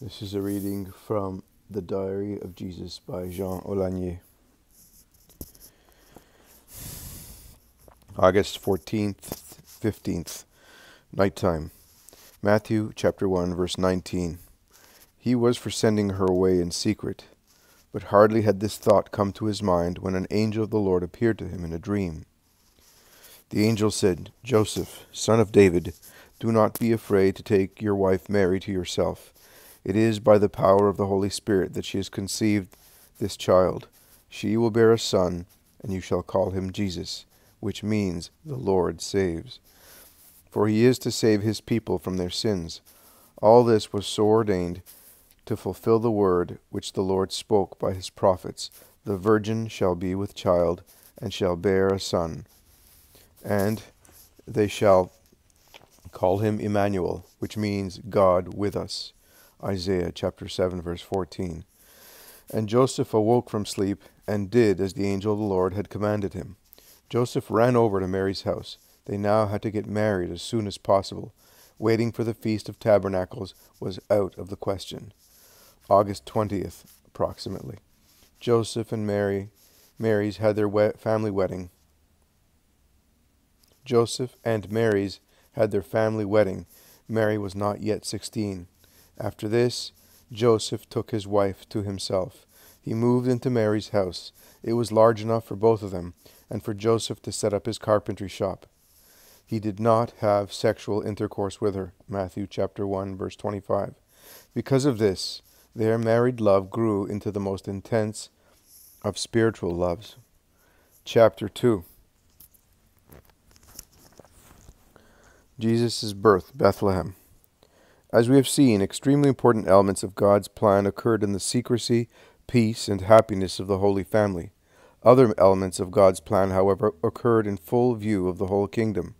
This is a reading from The Diary of Jesus by Jean Olagnier. August 14th, 15th, nighttime. Matthew chapter 1, verse 19. He was for sending her away in secret, but hardly had this thought come to his mind when an angel of the Lord appeared to him in a dream. The angel said, Joseph, son of David, do not be afraid to take your wife Mary to yourself it is by the power of the Holy Spirit that she has conceived this child. She will bear a son, and you shall call him Jesus, which means the Lord saves. For he is to save his people from their sins. All this was so ordained to fulfill the word which the Lord spoke by his prophets The virgin shall be with child, and shall bear a son. And they shall call him Emmanuel, which means God with us. Isaiah chapter 7, verse 14. And Joseph awoke from sleep and did as the angel of the Lord had commanded him. Joseph ran over to Mary's house. They now had to get married as soon as possible. Waiting for the Feast of Tabernacles was out of the question. August 20th, approximately. Joseph and Mary, Mary's had their we family wedding. Joseph and Mary's had their family wedding. Mary was not yet 16. After this, Joseph took his wife to himself. He moved into Mary's house. It was large enough for both of them, and for Joseph to set up his carpentry shop. He did not have sexual intercourse with her. Matthew chapter 1, verse 25. Because of this, their married love grew into the most intense of spiritual loves. Chapter 2 Jesus' birth, Bethlehem. As we have seen, extremely important elements of God's plan occurred in the secrecy, peace, and happiness of the Holy Family. Other elements of God's plan, however, occurred in full view of the whole kingdom.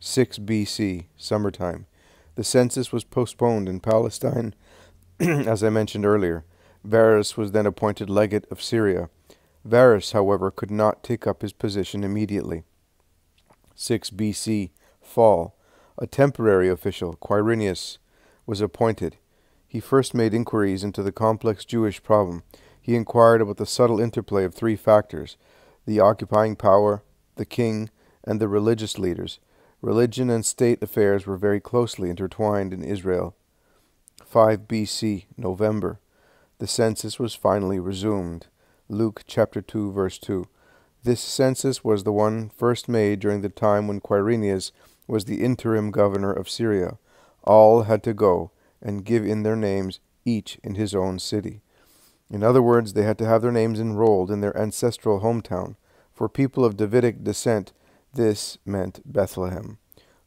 6 BC, summertime. The census was postponed in Palestine, as I mentioned earlier. Varus was then appointed legate of Syria. Varus, however, could not take up his position immediately. 6 BC, fall. A temporary official, Quirinius, was appointed. He first made inquiries into the complex Jewish problem. He inquired about the subtle interplay of three factors the occupying power, the king, and the religious leaders. Religion and state affairs were very closely intertwined in Israel. 5 BC, November. The census was finally resumed. Luke chapter 2, verse 2. This census was the one first made during the time when Quirinius was the interim governor of Syria all had to go and give in their names, each in his own city. In other words, they had to have their names enrolled in their ancestral hometown. For people of Davidic descent, this meant Bethlehem.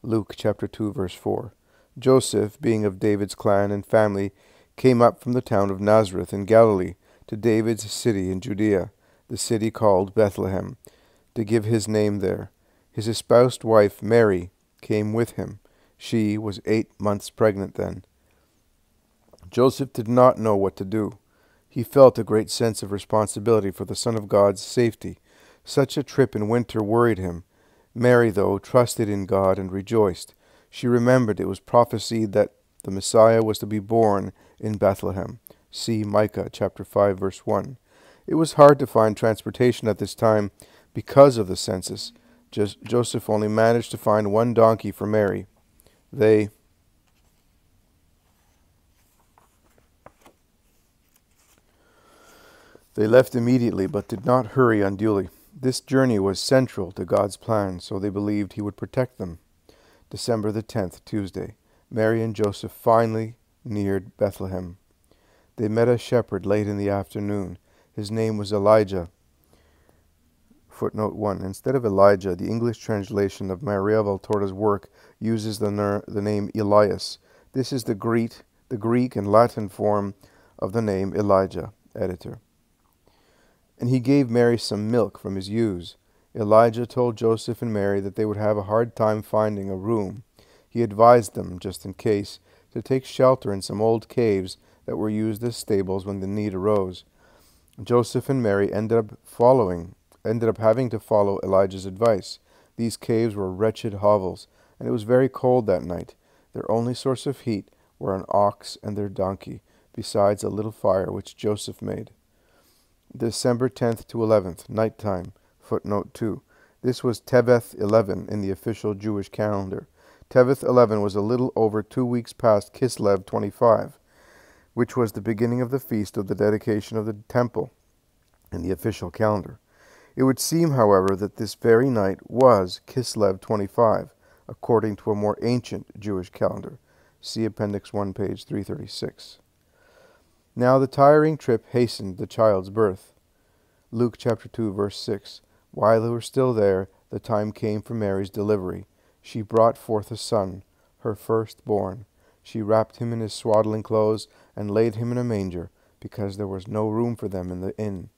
Luke chapter 2 verse 4. Joseph, being of David's clan and family, came up from the town of Nazareth in Galilee to David's city in Judea, the city called Bethlehem, to give his name there. His espoused wife Mary came with him she was eight months pregnant then. Joseph did not know what to do. He felt a great sense of responsibility for the Son of God's safety. Such a trip in winter worried him. Mary, though, trusted in God and rejoiced. She remembered it was prophesied that the Messiah was to be born in Bethlehem. See Micah chapter 5 verse 1. It was hard to find transportation at this time because of the census. Just Joseph only managed to find one donkey for Mary they They left immediately, but did not hurry unduly. This journey was central to God's plan, so they believed He would protect them. December the 10th, Tuesday, Mary and Joseph finally neared Bethlehem. They met a shepherd late in the afternoon. His name was Elijah. Footnote 1. Instead of Elijah, the English translation of Maria Valtorta's work uses the, the name Elias. This is the Greek, the Greek and Latin form of the name Elijah. Editor. And he gave Mary some milk from his ewes. Elijah told Joseph and Mary that they would have a hard time finding a room. He advised them, just in case, to take shelter in some old caves that were used as stables when the need arose. Joseph and Mary ended up following ended up having to follow Elijah's advice. These caves were wretched hovels, and it was very cold that night. Their only source of heat were an ox and their donkey, besides a little fire which Joseph made. December 10th to 11th, night time. Footnote 2. This was Tebeth 11 in the official Jewish calendar. Tebeth 11 was a little over two weeks past Kislev 25, which was the beginning of the feast of the dedication of the temple in the official calendar. It would seem, however, that this very night was Kislev 25, according to a more ancient Jewish calendar. See Appendix 1, page 336. Now the tiring trip hastened the child's birth. Luke chapter 2, verse 6. While they were still there, the time came for Mary's delivery. She brought forth a son, her firstborn. She wrapped him in his swaddling clothes and laid him in a manger, because there was no room for them in the inn.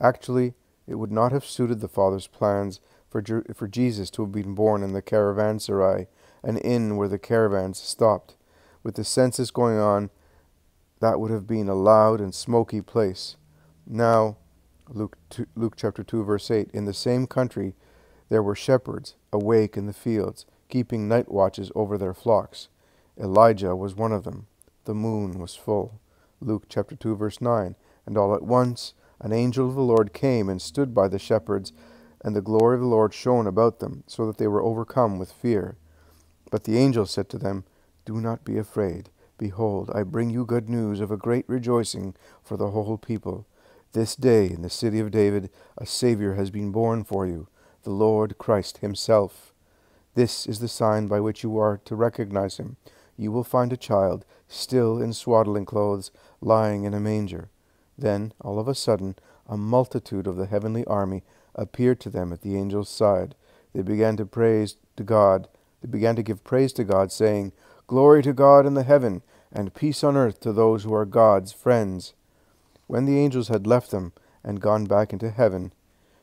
Actually, it would not have suited the Father's plans for, for Jesus to have been born in the caravanserai, an inn where the caravans stopped. With the census going on, that would have been a loud and smoky place. Now, Luke, two, Luke chapter 2, verse 8, in the same country there were shepherds awake in the fields, keeping night watches over their flocks. Elijah was one of them. The moon was full. Luke chapter 2, verse 9, and all at once an angel of the Lord came and stood by the shepherds, and the glory of the Lord shone about them, so that they were overcome with fear. But the angel said to them, Do not be afraid. Behold, I bring you good news of a great rejoicing for the whole people. This day in the city of David a Saviour has been born for you, the Lord Christ Himself. This is the sign by which you are to recognize Him. You will find a child, still in swaddling clothes, lying in a manger. Then, all of a sudden, a multitude of the heavenly army appeared to them at the angel's side. They began to praise to God. They began to give praise to God, saying, Glory to God in the heaven, and peace on earth to those who are God's friends. When the angels had left them and gone back into heaven,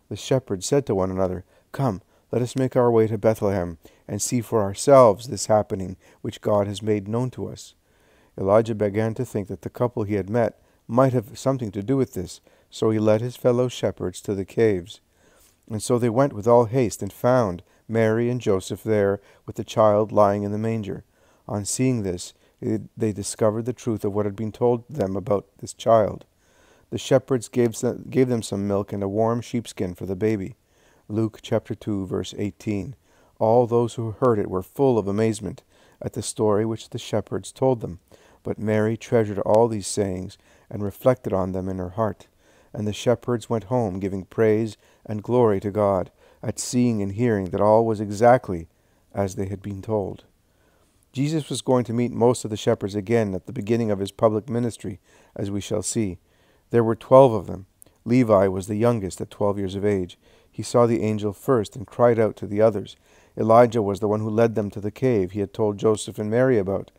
the shepherds said to one another, Come, let us make our way to Bethlehem and see for ourselves this happening which God has made known to us. Elijah began to think that the couple he had met might have something to do with this. So he led his fellow shepherds to the caves. And so they went with all haste and found Mary and Joseph there with the child lying in the manger. On seeing this, they discovered the truth of what had been told them about this child. The shepherds gave them, gave them some milk and a warm sheepskin for the baby. Luke chapter 2, verse 18. All those who heard it were full of amazement at the story which the shepherds told them. But Mary treasured all these sayings and reflected on them in her heart. And the shepherds went home, giving praise and glory to God, at seeing and hearing that all was exactly as they had been told. Jesus was going to meet most of the shepherds again at the beginning of his public ministry, as we shall see. There were twelve of them. Levi was the youngest at twelve years of age. He saw the angel first and cried out to the others. Elijah was the one who led them to the cave he had told Joseph and Mary about.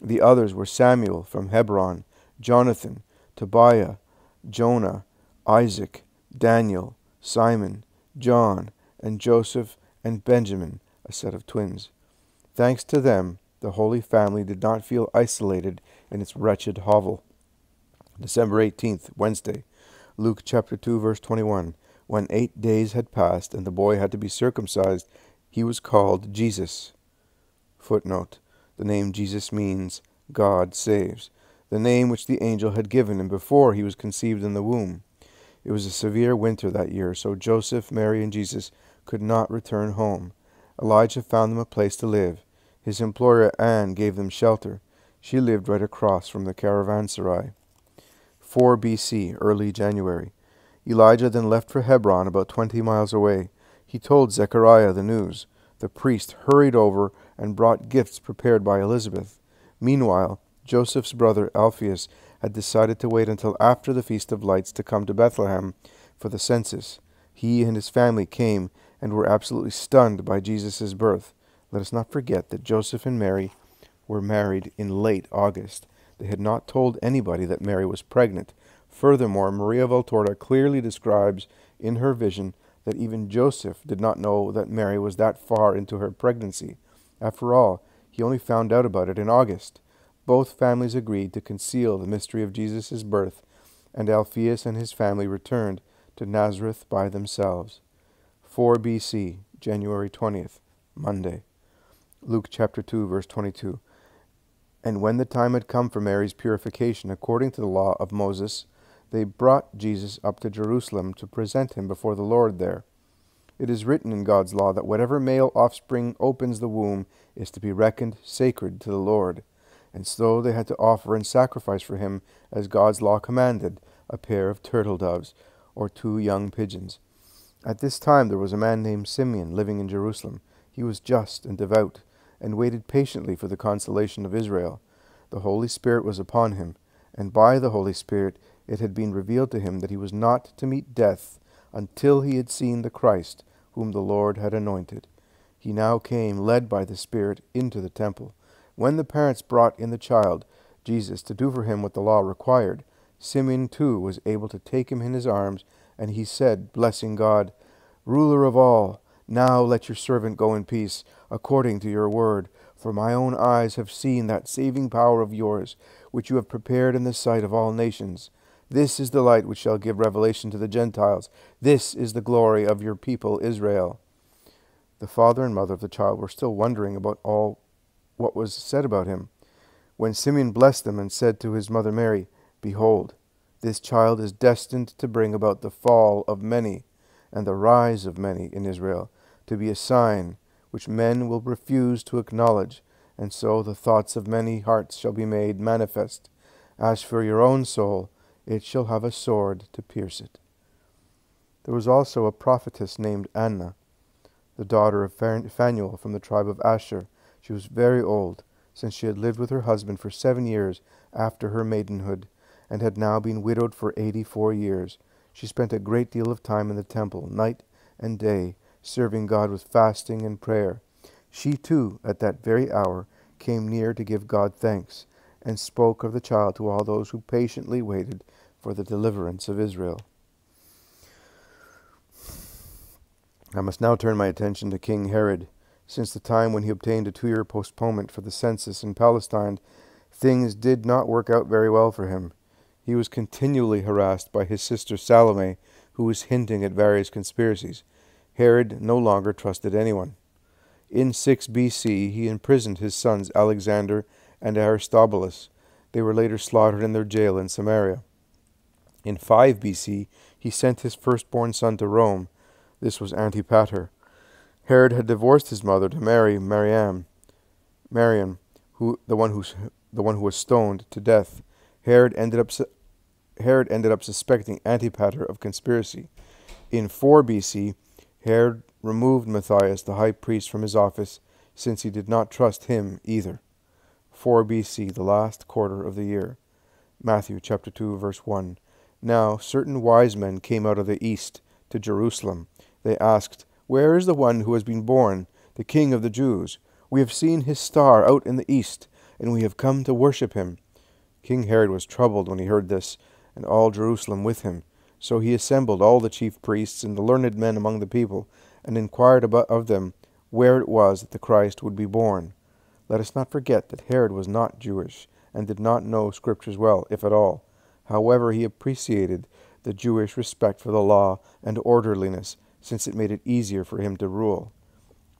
The others were Samuel from Hebron, Jonathan, Tobiah, Jonah, Isaac, Daniel, Simon, John, and Joseph, and Benjamin, a set of twins. Thanks to them, the Holy Family did not feel isolated in its wretched hovel. December 18th, Wednesday, Luke chapter 2, verse 21. When eight days had passed and the boy had to be circumcised, he was called Jesus. Footnote. The name Jesus means God saves the name which the angel had given him before he was conceived in the womb. It was a severe winter that year, so Joseph, Mary, and Jesus could not return home. Elijah found them a place to live. His employer Anne gave them shelter. She lived right across from the caravanserai. 4 BC, early January. Elijah then left for Hebron, about twenty miles away. He told Zechariah the news. The priest hurried over and brought gifts prepared by Elizabeth. Meanwhile, Joseph's brother Alphaeus had decided to wait until after the Feast of Lights to come to Bethlehem for the census. He and his family came and were absolutely stunned by Jesus' birth. Let us not forget that Joseph and Mary were married in late August. They had not told anybody that Mary was pregnant. Furthermore, Maria Valtorta clearly describes in her vision that even Joseph did not know that Mary was that far into her pregnancy. After all, he only found out about it in August both families agreed to conceal the mystery of Jesus' birth, and Alphaeus and his family returned to Nazareth by themselves. 4 BC, January 20th, Monday. Luke chapter 2, verse 22. And when the time had come for Mary's purification according to the law of Moses, they brought Jesus up to Jerusalem to present him before the Lord there. It is written in God's law that whatever male offspring opens the womb is to be reckoned sacred to the Lord and so they had to offer in sacrifice for him, as God's law commanded, a pair of turtle doves, or two young pigeons. At this time there was a man named Simeon living in Jerusalem. He was just and devout, and waited patiently for the consolation of Israel. The Holy Spirit was upon him, and by the Holy Spirit it had been revealed to him that he was not to meet death until he had seen the Christ, whom the Lord had anointed. He now came, led by the Spirit, into the temple. When the parents brought in the child, Jesus, to do for him what the law required, Simeon too was able to take him in his arms, and he said, blessing God, Ruler of all, now let your servant go in peace, according to your word, for my own eyes have seen that saving power of yours, which you have prepared in the sight of all nations. This is the light which shall give revelation to the Gentiles. This is the glory of your people Israel. The father and mother of the child were still wondering about all what was said about him. When Simeon blessed them and said to his mother Mary, Behold, this child is destined to bring about the fall of many and the rise of many in Israel, to be a sign which men will refuse to acknowledge, and so the thoughts of many hearts shall be made manifest. As for your own soul, it shall have a sword to pierce it. There was also a prophetess named Anna, the daughter of Phanuel from the tribe of Asher she was very old, since she had lived with her husband for seven years after her maidenhood, and had now been widowed for eighty-four years. She spent a great deal of time in the temple, night and day, serving God with fasting and prayer. She, too, at that very hour, came near to give God thanks, and spoke of the child to all those who patiently waited for the deliverance of Israel. I must now turn my attention to King Herod. Since the time when he obtained a two year postponement for the census in Palestine, things did not work out very well for him. He was continually harassed by his sister Salome, who was hinting at various conspiracies. Herod no longer trusted anyone. In 6 BC, he imprisoned his sons Alexander and Aristobulus. They were later slaughtered in their jail in Samaria. In 5 BC, he sent his firstborn son to Rome. This was Antipater. Herod had divorced his mother to marry Mariam, Marian, who the one who the one who was stoned to death. Herod ended up Herod ended up suspecting Antipater of conspiracy. In 4 BC, Herod removed Matthias the high priest from his office since he did not trust him either. 4 BC, the last quarter of the year. Matthew chapter 2 verse 1. Now certain wise men came out of the east to Jerusalem. They asked, where is the one who has been born, the King of the Jews? We have seen his star out in the east, and we have come to worship him. King Herod was troubled when he heard this, and all Jerusalem with him. So he assembled all the chief priests and the learned men among the people, and inquired of them where it was that the Christ would be born. Let us not forget that Herod was not Jewish, and did not know Scriptures well, if at all. However, he appreciated the Jewish respect for the law and orderliness, since it made it easier for him to rule.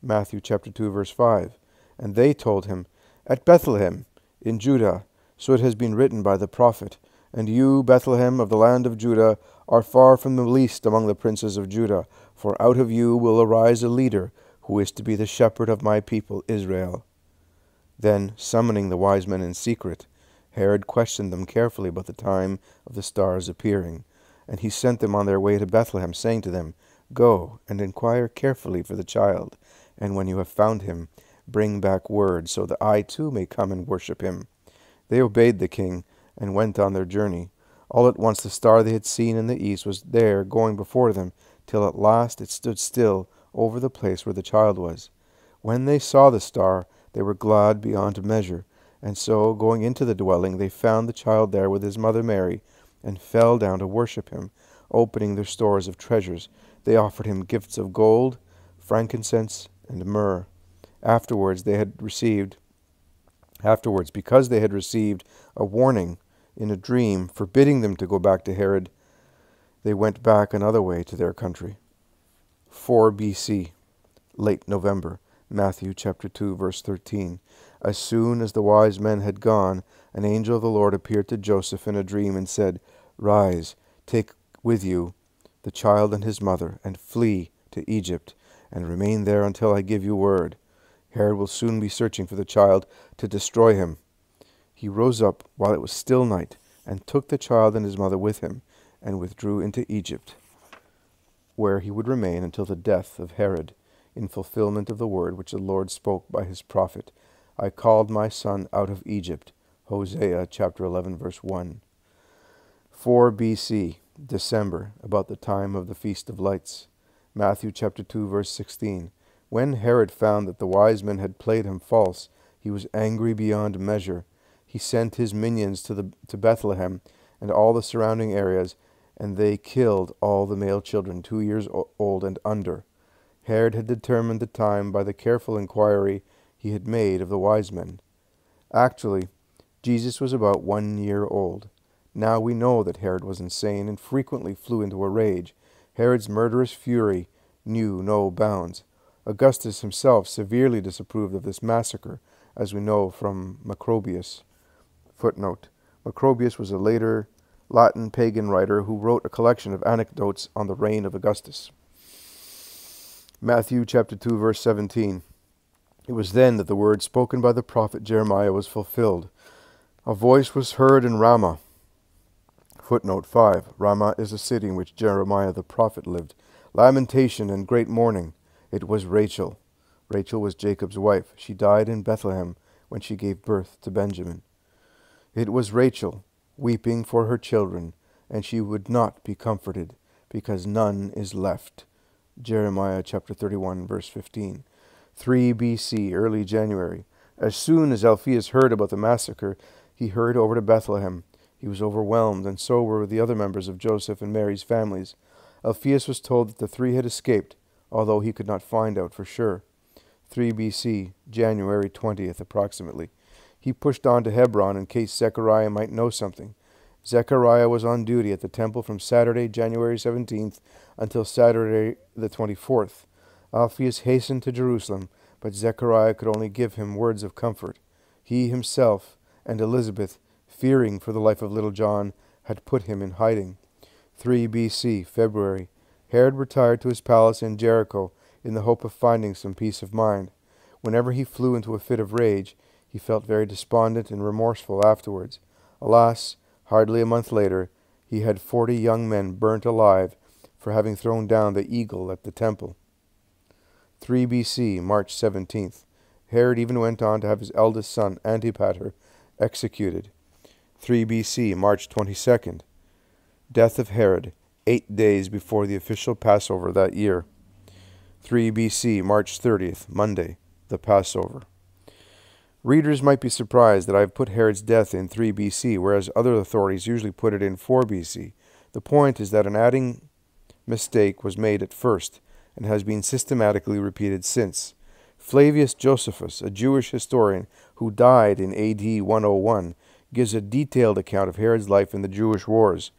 Matthew chapter 2 verse 5. And they told him, At Bethlehem in Judah, so it has been written by the prophet, and you, Bethlehem of the land of Judah, are far from the least among the princes of Judah, for out of you will arise a leader who is to be the shepherd of my people Israel. Then, summoning the wise men in secret, Herod questioned them carefully about the time of the star's appearing. And he sent them on their way to Bethlehem, saying to them, Go and inquire carefully for the child, and when you have found him, bring back word, so that I too may come and worship him. They obeyed the king, and went on their journey. All at once the star they had seen in the east was there going before them, till at last it stood still over the place where the child was. When they saw the star, they were glad beyond measure, and so, going into the dwelling, they found the child there with his mother Mary, and fell down to worship him, opening their stores of treasures, they offered him gifts of gold, frankincense, and myrrh. Afterwards, they had received, afterwards, because they had received a warning in a dream forbidding them to go back to Herod, they went back another way to their country. 4 BC, late November, Matthew chapter 2, verse 13. As soon as the wise men had gone, an angel of the Lord appeared to Joseph in a dream and said, Rise, take with you the child and his mother, and flee to Egypt, and remain there until I give you word. Herod will soon be searching for the child to destroy him. He rose up while it was still night, and took the child and his mother with him, and withdrew into Egypt, where he would remain until the death of Herod, in fulfillment of the word which the Lord spoke by his prophet, I called my son out of Egypt. Hosea chapter 11, verse 1. 4 BC. December, about the time of the Feast of Lights. Matthew chapter 2, verse 16. When Herod found that the wise men had played him false, he was angry beyond measure. He sent his minions to, the, to Bethlehem and all the surrounding areas, and they killed all the male children, two years old and under. Herod had determined the time by the careful inquiry he had made of the wise men. Actually, Jesus was about one year old. Now we know that Herod was insane and frequently flew into a rage. Herod's murderous fury knew no bounds. Augustus himself severely disapproved of this massacre, as we know from Macrobius. Footnote Macrobius was a later Latin pagan writer who wrote a collection of anecdotes on the reign of Augustus. Matthew chapter 2 verse 17. It was then that the word spoken by the prophet Jeremiah was fulfilled. A voice was heard in Ramah Footnote 5 Ramah is a city in which Jeremiah the prophet lived. Lamentation and great mourning. It was Rachel. Rachel was Jacob's wife. She died in Bethlehem when she gave birth to Benjamin. It was Rachel, weeping for her children, and she would not be comforted, because none is left. Jeremiah chapter 31, verse 15. 3 BC, early January. As soon as Alphaeus heard about the massacre, he hurried over to Bethlehem he was overwhelmed, and so were the other members of Joseph and Mary's families. Alphaeus was told that the three had escaped, although he could not find out for sure. 3 BC, January 20th approximately. He pushed on to Hebron in case Zechariah might know something. Zechariah was on duty at the temple from Saturday, January 17th, until Saturday the 24th. Alphaeus hastened to Jerusalem, but Zechariah could only give him words of comfort. He himself and Elizabeth fearing for the life of Little John, had put him in hiding. 3 B.C., February, Herod retired to his palace in Jericho in the hope of finding some peace of mind. Whenever he flew into a fit of rage, he felt very despondent and remorseful afterwards. Alas, hardly a month later, he had forty young men burnt alive for having thrown down the eagle at the temple. 3 B.C., March 17th, Herod even went on to have his eldest son, Antipater, executed. 3 BC, March 22nd. Death of Herod, eight days before the official Passover that year. 3 BC, March 30th, Monday, the Passover. Readers might be surprised that I have put Herod's death in 3 BC, whereas other authorities usually put it in 4 BC. The point is that an adding mistake was made at first and has been systematically repeated since. Flavius Josephus, a Jewish historian who died in AD 101, gives a detailed account of Herod's life in the Jewish wars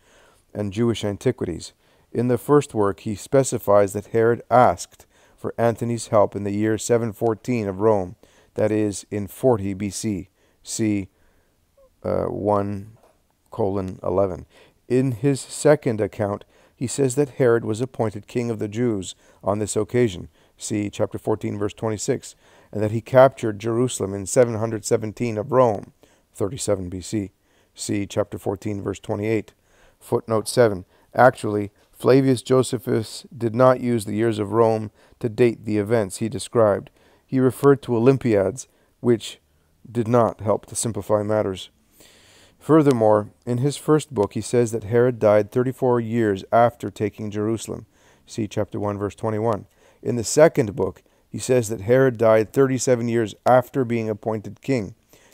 and Jewish antiquities. In the first work, he specifies that Herod asked for Antony's help in the year 714 of Rome, that is, in 40 BC. See uh, 1 colon 11. In his second account, he says that Herod was appointed king of the Jews on this occasion. See chapter 14, verse 26, and that he captured Jerusalem in 717 of Rome. 37 BC. See chapter 14, verse 28. Footnote 7. Actually, Flavius Josephus did not use the years of Rome to date the events he described. He referred to Olympiads, which did not help to simplify matters. Furthermore, in his first book, he says that Herod died 34 years after taking Jerusalem. See chapter 1, verse 21. In the second book, he says that Herod died 37 years after being appointed king.